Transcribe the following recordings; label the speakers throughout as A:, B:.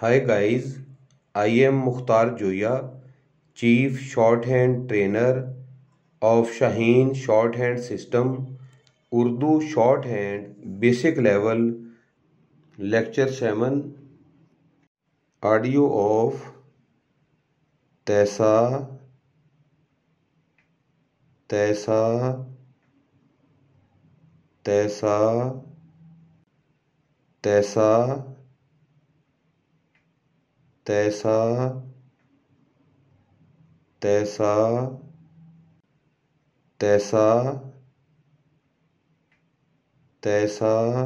A: high guys I am Mukhtar Joya chief shorthand trainer of Shaheen shorthand system Urdu shorthand basic level lecture seven audio of تیسا تیسا تیسا تیسا تیسا تیسا تیسا تیسا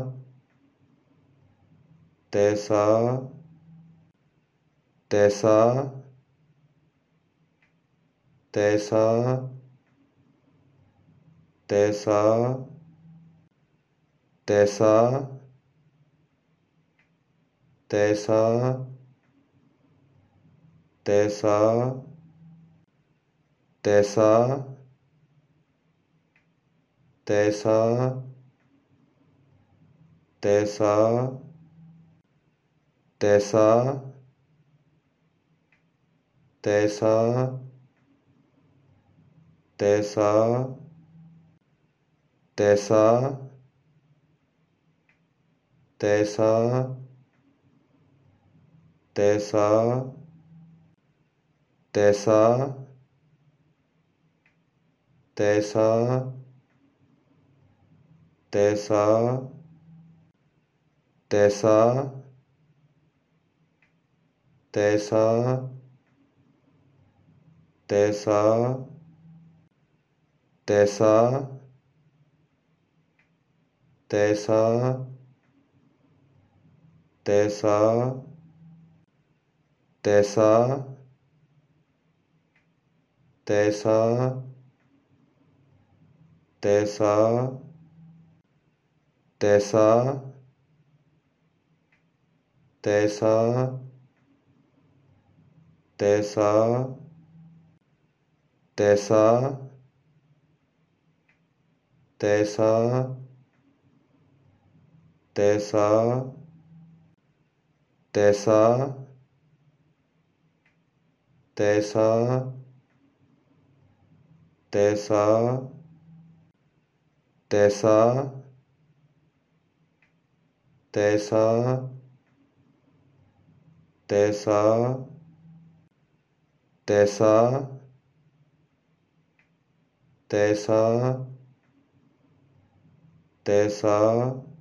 A: تیسا تیسا تیسا تیسا تیسا تیسا تیسا تیسا تیسا تیسا تیسا تیسا تیسا تیسا تیسا تیسا تیسا تیسا تیسا تیسا تیسا تیسا تیسا تیسا تیسا تیسا تیسا تیسا تیسا تیسا تیسا تیسا تیسا تیسا تیسا تیسا تیسا تیسا تیسا تیسا تیسا تیسا تیسا